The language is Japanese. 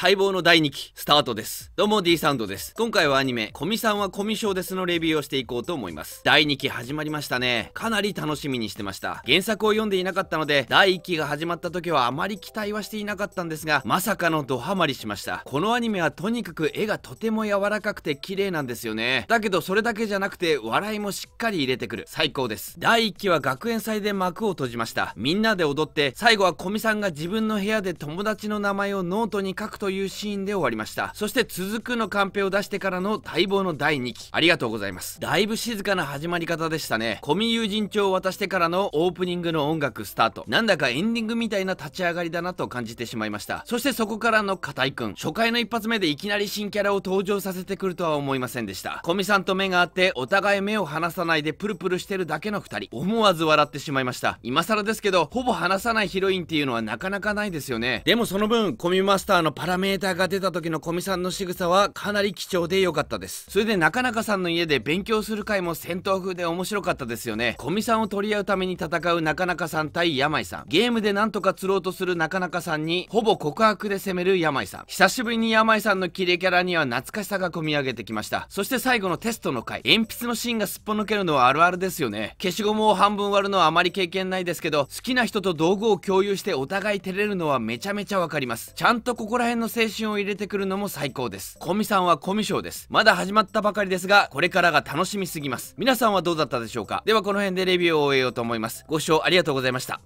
待望の第2期スタートですどうも D サウンドです今回はアニメコミさんはコミショですのレビューをしていこうと思います第2期始まりましたねかなり楽しみにしてました原作を読んでいなかったので第1期が始まった時はあまり期待はしていなかったんですがまさかのドハマりしましたこのアニメはとにかく絵がとても柔らかくて綺麗なんですよねだけどそれだけじゃなくて笑いもしっかり入れてくる最高です第1期は学園祭で幕を閉じましたみんなで踊って最後はコミさんが自分の部屋で友達の名前をノートに書くとというシーンで終わりましたそして続くのカンペを出してからの待望の第2期ありがとうございますだいぶ静かな始まり方でしたねコミ友人帳を渡してからのオープニングの音楽スタートなんだかエンディングみたいな立ち上がりだなと感じてしまいましたそしてそこからの片井くん初回の一発目でいきなり新キャラを登場させてくるとは思いませんでした古見さんと目が合ってお互い目を離さないでプルプルしてるだけの2人思わず笑ってしまいました今更ですけどほぼ話さないヒロインっていうのはなかなかないですよねでもその分コミマスターのパラメーターが出た時の古見さんの仕草はかなり貴重で良かったですそれでなかさんの家で勉強する回も戦闘風で面白かったですよね古見さんを取り合うために戦う中中さん対山井さんゲームでなんとか釣ろうとする中中さんにほぼ告白で攻める山井さん久しぶりに山井さんのキレキャラには懐かしさが込み上げてきましたそして最後のテストの回鉛筆の芯がすっぽ抜けるのはあるあるですよね消しゴムを半分割るのはあまり経験ないですけど好きな人と道具を共有してお互い照れるのはめちゃめちゃわかりますちゃんとここら辺の青春を入れてくるのも最高ですコミさんはコミショですまだ始まったばかりですがこれからが楽しみすぎます皆さんはどうだったでしょうかではこの辺でレビューを終えようと思いますご視聴ありがとうございました